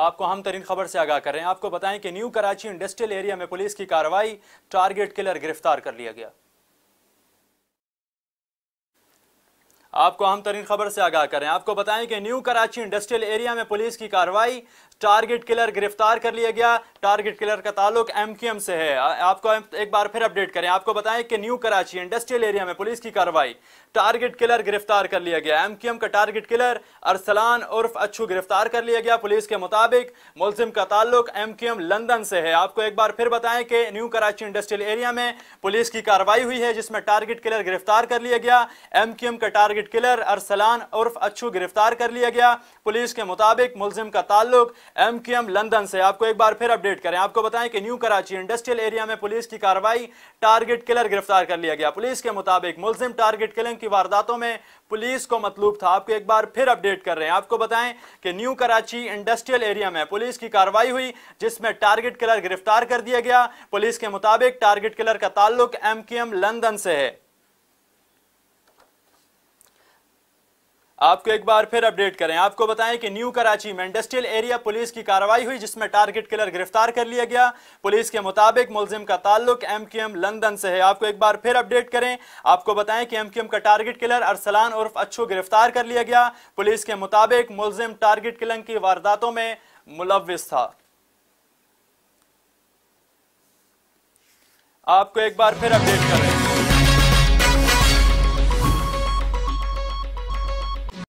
آپ کو ہم ترین خبر سے آگاہ کر رہے ہیں آپ کو بتائیں کہ نیو کراچی انڈسٹریل ایریا میں پولیس کی کاروائی ٹارگیٹ کلر گرفتار کر لیا گیا آپ کو اہم ترین خبر سے آگاہ کریں آپ کو بتائیں کہ نیو کراچی انڈسٹریل ایریا میں پولیس کی کاروائی ٹارگٹ کلر گرفتار کر لیا گیا ٹارگٹ کلر کا تعلق ایم کیو ایم سے ہے آپ کو ایک بار پھر اپڈیٹ کریں آپ کو بتائیں کہ نیو کراچی انڈسٹریل ایریا میں پولیس کی کاروائی ٹارگٹ کلر گرفتار کر لیا گیا ایم کی ایم کا ٹارگٹ کلر ارسلان عرف اچھو گرفتار کر لیا گیا پولیس کے مطابق ملزم کا تعلق ایم کیو ایم لندن سے ہے آپ کو ایک بار پھر بتائیں کہ نیو کراچی انڈسٹریل ایریا میں پولیس کی کارروائی ہوئی ہے جس میں ٹارگٹ کلر گرفتار کر لیا گیا ایم کی ایم کا ٹارگٹ کلر ارسلان عرف اچھو گرفتار کر لیا گیا پولیس کے مطابق ملزم کا تعلق ایم کی ایم لندن سے آپ کو ایک بار پھر اپ ڈیٹ کریں آپ کو بتائیں کہ نیو کراچی انڈسٹریل ایریا میں پولیس کی کاروائی ٹارگٹ کلر گرفتار کر لیا گیا پولیس کے مطابق ملزم ٹارگٹ کلنگ کی وارداتوں میں پولیس کو مطلوب تھا آپ کو ایک بار پھر اپ ڈیٹ کر رہے ہیں آپ کو بتائیں کہ نیو کراچی انڈسٹریل ایریا میں پولیس کی کاروائی ہوئی جس میں ٹارگٹ کلر گرفتار کر دیا گیا پولیس کے مطابق ٹارگٹ کلر کا تعلق ایم کی ایم لندن سے ہے آپ کو ایک بار پھر اپڈیٹ کریں آپ کو بتائیں کہ نیو کراچی میں انڈسٹریل ایریا پولیس کی کاروائی ہوئی جس میں ٹارگٹ کلر گرفتار کر لیا گیا پولیس کے مطابق ملزم کا تعلق ایم ایم لندن سے ہے آپ کو ایک بار پھر کریں آپ کو بتائیں کہ ایم ایم کا ٹارگٹ کلر ارسلان عرف اچھو گرفتار کر لیا گیا پولیس کے مطابق ملزم ٹارگٹ کلنگ کی وارداتوں میں ملوث تھا آپ کو ایک بار پھر اپڈیٹ کریں